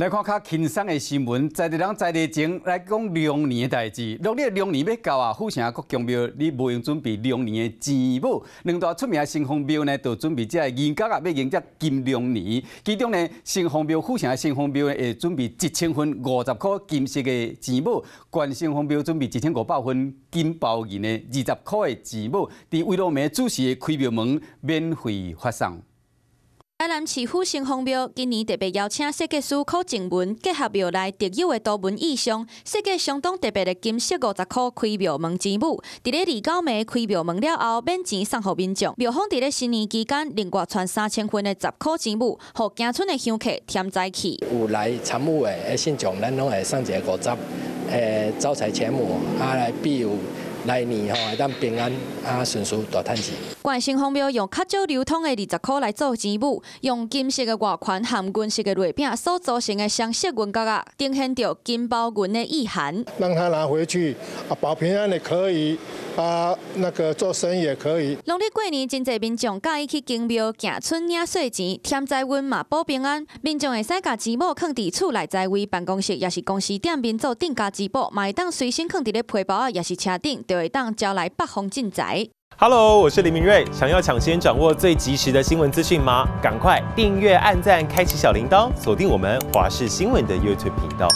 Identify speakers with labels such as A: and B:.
A: 来看较轻松的新闻，在地人在地情来讲，龙年的代志，农历龙年要到啊！富啊，国香庙，你无用准备龙年的钱母，两大出名的神风庙呢，都准备只银角啊，要迎接金龙年。其中呢，神风庙富城的神风庙会准备一千分五十块金色的钱母，关神风庙准备一千五百分金包银的二十块的钱母，伫魏若梅主席的开庙门免费发送。
B: 台南市府兴风庙今年特别邀请设计师考静文结合庙内特有的图文意象，设计相当特别的金色五十块开庙门钱舞。伫咧二九暝开庙门了后，面前送互民众庙方伫咧新年期间另外传三千分的十块钱舞，互行村的乡客添财气。
C: 有来参沐的，信众咱拢会送一个五十，诶，招财钱母，啊，来庇佑。来年吼，还当平安啊，顺遂大赚钱。
B: 冠新方标用较少流通的二十块来做钱付，用金色的外款含金色的内饼所组成的双色银角啊，彰显着金包银的意涵。让
D: 他拿回去啊，保平安的可以。啊，那个做生意也可以。
B: 农历过年真侪民众，介意去金庙行春领岁钱，添灾瘟嘛保平安。民众会使把钱播，空伫厝内在位办公室，也是公司点边做顶家直宝，买档随身空伫咧背包啊，也是车顶，就会当招来北方进财。
E: Hello，我是李明睿，想要抢先掌握最及时的新闻资讯吗？赶快订阅、按赞、开启小铃铛，锁定我们华视新闻的 YouTube 频道。